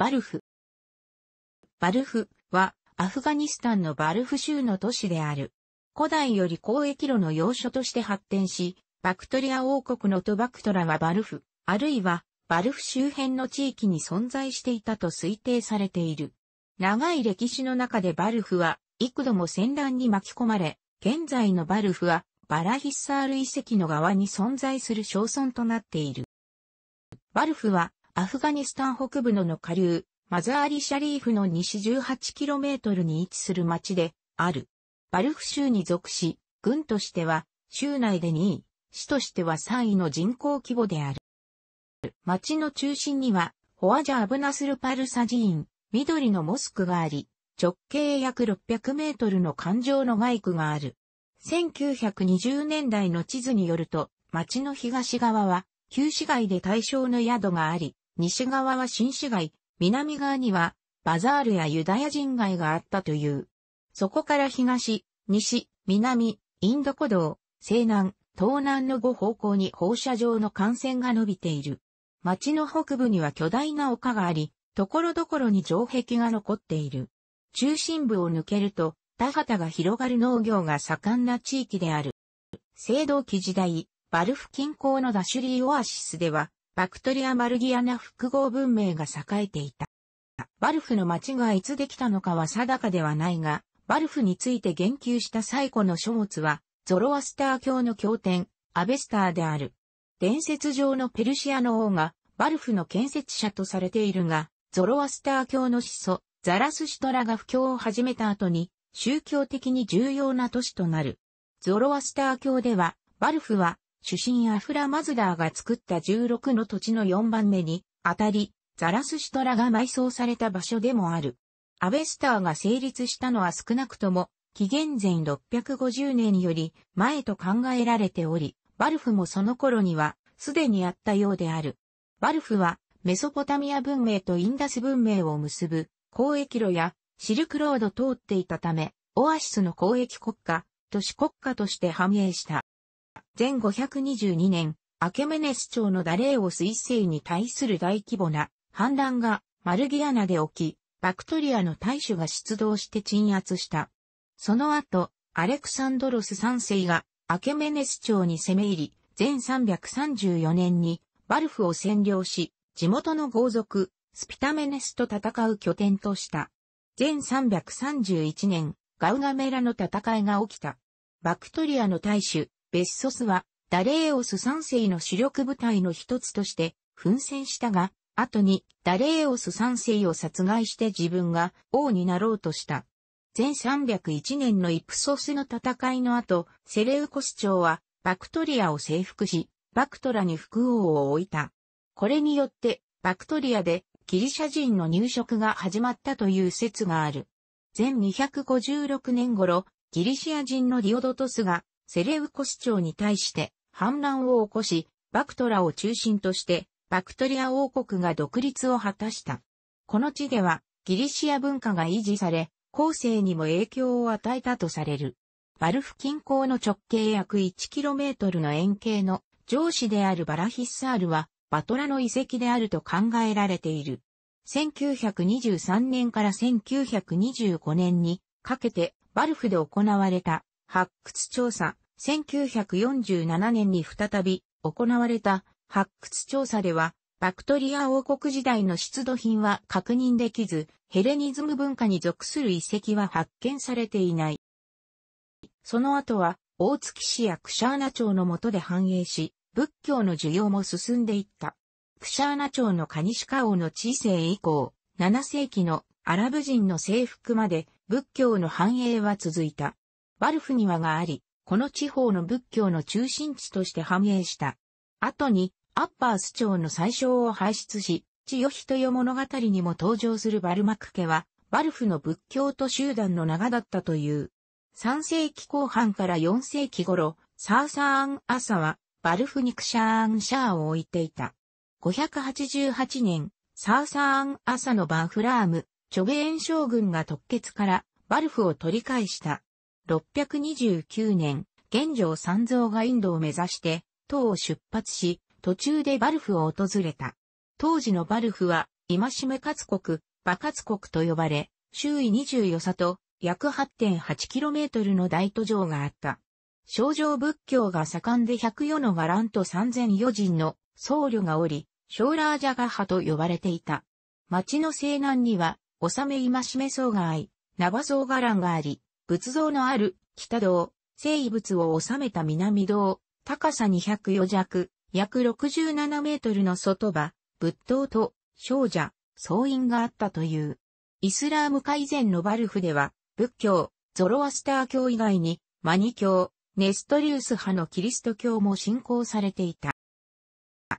バルフ。バルフはアフガニスタンのバルフ州の都市である。古代より交易路の要所として発展し、バクトリア王国のトバクトラはバルフ、あるいはバルフ周辺の地域に存在していたと推定されている。長い歴史の中でバルフは幾度も戦乱に巻き込まれ、現在のバルフはバラヒッサール遺跡の側に存在する小村となっている。バルフはアフガニスタン北部のの下流、マザーリ・シャリーフの西 18km に位置する町で、ある。バルフ州に属し、軍としては、州内で2位、市としては3位の人口規模である。町の中心には、ホアジャ・アブナスル・パルサ寺院、緑のモスクがあり、直径約600メートルの環状のイ区がある。1920年代の地図によると、町の東側は、旧市街で対象の宿があり、西側は新市街、南側にはバザールやユダヤ人街があったという。そこから東、西、南、インド古道、西南、東南の5方向に放射状の幹線が伸びている。町の北部には巨大な丘があり、ところどころに城壁が残っている。中心部を抜けると、田畑が広がる農業が盛んな地域である。青銅器時代、バルフ近郊のダシュリーオアシスでは、バクトリア・マルギアナ複合文明が栄えていた。バルフの町がいつできたのかは定かではないが、バルフについて言及した最古の書物は、ゾロアスター教の経典、アベスターである。伝説上のペルシアの王が、バルフの建設者とされているが、ゾロアスター教の始祖、ザラスシトラが布教を始めた後に、宗教的に重要な都市となる。ゾロアスター教では、バルフは主審アフラマズダーが作った16の土地の4番目に、あたり、ザラスシトラが埋葬された場所でもある。アベスターが成立したのは少なくとも、紀元前650年より前と考えられており、バルフもその頃には、すでにあったようである。バルフは、メソポタミア文明とインダス文明を結ぶ交易路やシルクロード通っていたため、オアシスの交易国家、都市国家として繁栄した。前522年、アケメネス朝のダレーオス一世に対する大規模な反乱がマルギアナで起き、バクトリアの大衆が出動して鎮圧した。その後、アレクサンドロス三世がアケメネス朝に攻め入り、全334年にバルフを占領し、地元の豪族、スピタメネスと戦う拠点とした。全331年、ガウガメラの戦いが起きた。バクトリアの大衆、ベッソスはダレーオス3世の主力部隊の一つとして奮戦したが、後にダレーオス3世を殺害して自分が王になろうとした。前301年のイプソスの戦いの後、セレウコス朝はバクトリアを征服し、バクトラに副王を置いた。これによって、バクトリアでギリシャ人の入植が始まったという説がある。前256年頃、ギリシア人のリオドトスがセレウコ市長に対して反乱を起こし、バクトラを中心として、バクトリア王国が独立を果たした。この地では、ギリシア文化が維持され、後世にも影響を与えたとされる。バルフ近郊の直径約 1km の円形の上司であるバラヒッサールは、バトラの遺跡であると考えられている。1923年から1925年にかけてバルフで行われた発掘調査、1947年に再び行われた発掘調査では、バクトリア王国時代の出土品は確認できず、ヘレニズム文化に属する遺跡は発見されていない。その後は、大月市やクシャーナ町の下で繁栄し、仏教の需要も進んでいった。クシャーナ町のカニシカ王の知世以降、7世紀のアラブ人の征服まで仏教の繁栄は続いた。バルフにがあり、この地方の仏教の中心地として繁栄した。後に、アッパース朝の最小を輩出し、千代人と物語にも登場するバルマク家は、バルフの仏教徒集団の長だったという。3世紀後半から4世紀頃、サーサーン・アサは、バルフにクシャーン・シャーを置いていた。588年、サーサーン・アサのバンフラーム、チョベエン将軍が特決から、バルフを取り返した。629年、玄城三蔵がインドを目指して、唐を出発し、途中でバルフを訪れた。当時のバルフは、今しめ活国、馬活国と呼ばれ、周囲24里と約 8.8km の大都城があった。少女仏教が盛んで104の伽藍と3004人の僧侶がおり、ショーラージャガハと呼ばれていた。町の西南には、納め今しめ僧があい、バ僧伽藍があり、仏像のある北堂、聖物を収めた南堂、高さ204弱、約67メートルの外場、仏塔と少女、僧院があったという。イスラーム改善前のバルフでは、仏教、ゾロアスター教以外に、マニ教、ネストリウス派のキリスト教も信仰されていた。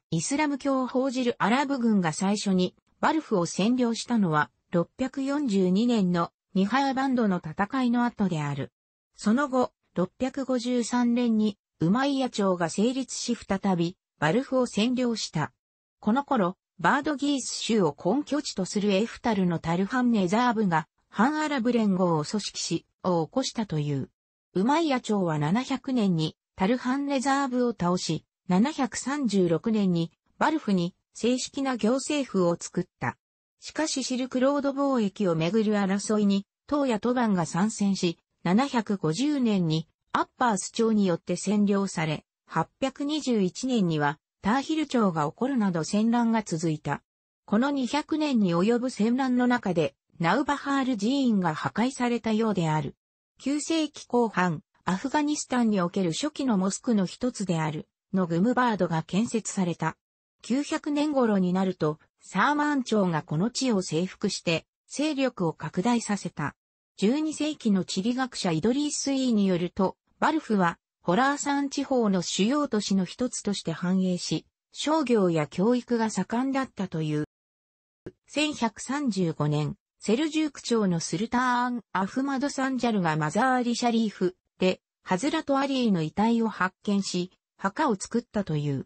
イスラム教を報じるアラブ軍が最初にバルフを占領したのは642年のニハヤバンドの戦いの後である。その後、653年に、ウマイヤ朝が成立し再び、バルフを占領した。この頃、バードギース州を根拠地とするエフタルのタルハンネザーブが、反アラブ連合を組織し、を起こしたという。ウマイヤ朝は700年に、タルハンネザーブを倒し、736年に、バルフに正式な行政府を作った。しかしシルクロード貿易をめぐる争いに、東野都番が参戦し、750年にアッパース町によって占領され、821年にはターヒル町が起こるなど戦乱が続いた。この200年に及ぶ戦乱の中で、ナウバハール寺院が破壊されたようである。9世紀後半、アフガニスタンにおける初期のモスクの一つである、のグムバードが建設された。900年頃になると、サーマン朝がこの地を征服して勢力を拡大させた。12世紀の地理学者イドリース・イーによると、バルフはホラー山地方の主要都市の一つとして繁栄し、商業や教育が盛んだったという。1135年、セルジューク朝のスルターン・アフマド・サンジャルがマザー・リ・シャリーフで、ハズラト・アリーの遺体を発見し、墓を作ったという。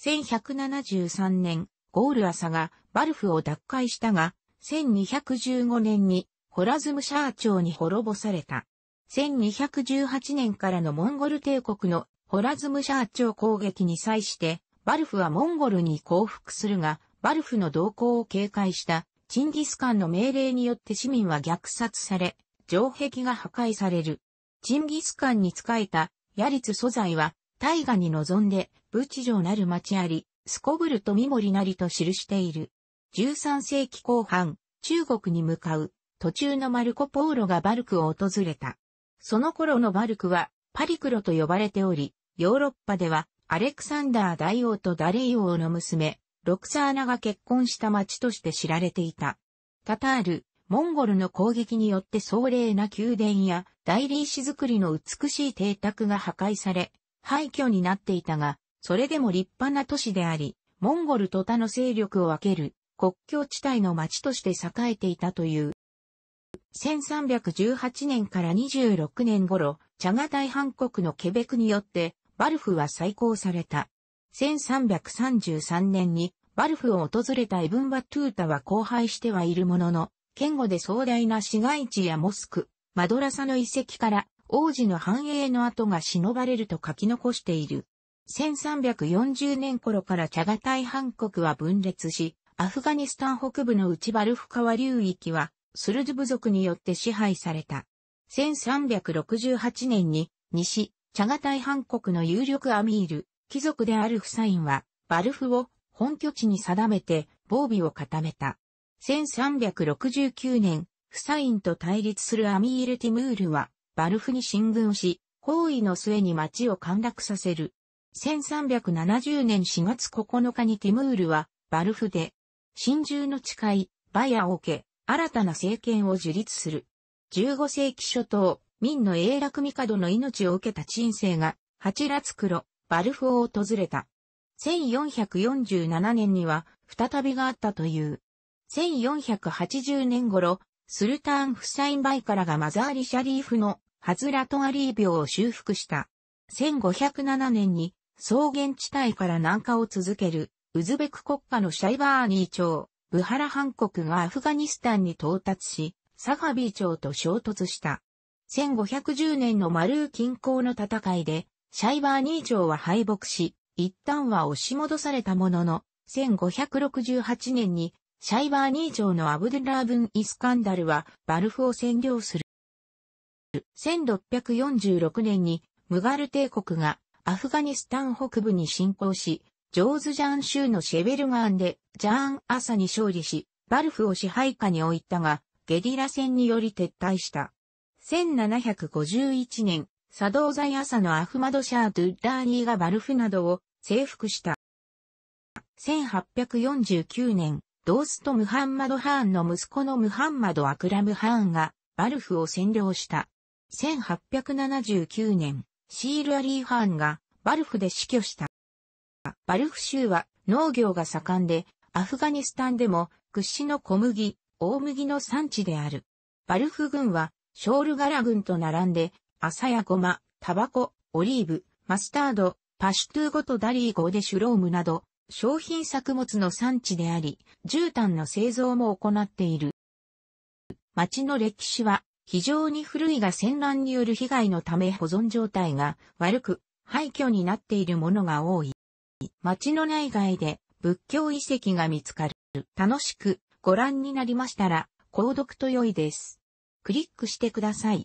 1173年、ゴール朝がバルフを奪回したが、1215年にホラズムシャー朝に滅ぼされた。1218年からのモンゴル帝国のホラズムシャー朝攻撃に際して、バルフはモンゴルに降伏するが、バルフの動向を警戒したチンギスカンの命令によって市民は虐殺され、城壁が破壊される。チンギスカンに仕えたヤリツ素材は大河に臨んで、ブチ城なる町あり、すこぶるとミモリなりと記している。13世紀後半、中国に向かう途中のマルコ・ポーロがバルクを訪れた。その頃のバルクはパリクロと呼ばれており、ヨーロッパではアレクサンダー大王とダレイ王の娘、ロクサーナが結婚した町として知られていた。タタール、モンゴルの攻撃によって壮麗な宮殿や大理石造りの美しい邸宅が破壊され、廃墟になっていたが、それでも立派な都市であり、モンゴルと他の勢力を分ける国境地帯の町として栄えていたという。1318年から26年頃、チャガ大半国のケベクによって、バルフは再興された。1333年に、バルフを訪れたエブン・バトゥータは荒廃してはいるものの、堅固で壮大な市街地やモスク、マドラサの遺跡から、王子の繁栄の跡が忍ばれると書き残している。1340年頃からチャガタイ半国は分裂し、アフガニスタン北部の内バルフ川流域は、スルドゥ部族によって支配された。1368年に、西、チャガタイ半国の有力アミール、貴族であるフサインは、バルフを本拠地に定めて防備を固めた。1369年、フサインと対立するアミール・ティムールは、バルフに進軍し、包囲の末に町を陥落させる。1370年4月9日にティムールは、バルフで、真珠の誓い、バヤを受け、新たな政権を樹立する。15世紀初頭、明の永楽帝の命を受けた鎮静が、八月黒、バルフを訪れた。1447年には、再びがあったという。1480年頃、スルターン・フサイン・バイカラがマザーリ・シャリーフのハズラトアリー病を修復した。1507年に草原地帯から南下を続ける、ウズベク国家のシャイバーニー朝、ブハラハ国がアフガニスタンに到達し、サファビー朝と衝突した。1510年のマルー近郊の戦いで、シャイバーニー朝は敗北し、一旦は押し戻されたものの、1568年に、シャイバーニー朝のアブドゥラーブン・イスカンダルは、バルフを占領する。1646年に、ムガル帝国がアフガニスタン北部に侵攻し、ジョーズジャン州のシェベルガンでジャーン・アサに勝利し、バルフを支配下に置いたが、ゲリラ戦により撤退した。1751年、サドーザイ・アサのアフマド・シャー・ドゥダーニーがバルフなどを征服した。1849年、ドースト・ムハンマド・ハーンの息子のムハンマド・アクラム・ハーンがバルフを占領した。1879年、シール・アリー・ハーンがバルフで死去した。バルフ州は農業が盛んで、アフガニスタンでも屈指の小麦、大麦の産地である。バルフ軍はショールガラ軍と並んで、朝やゴマ、タバコ、オリーブ、マスタード、パシュトゥーゴとダリーーでシュロームなど、商品作物の産地であり、絨毯の製造も行っている。町の歴史は非常に古いが戦乱による被害のため保存状態が悪く、廃墟になっているものが多い。町の内外で仏教遺跡が見つかる。楽しくご覧になりましたら、購読と良いです。クリックしてください。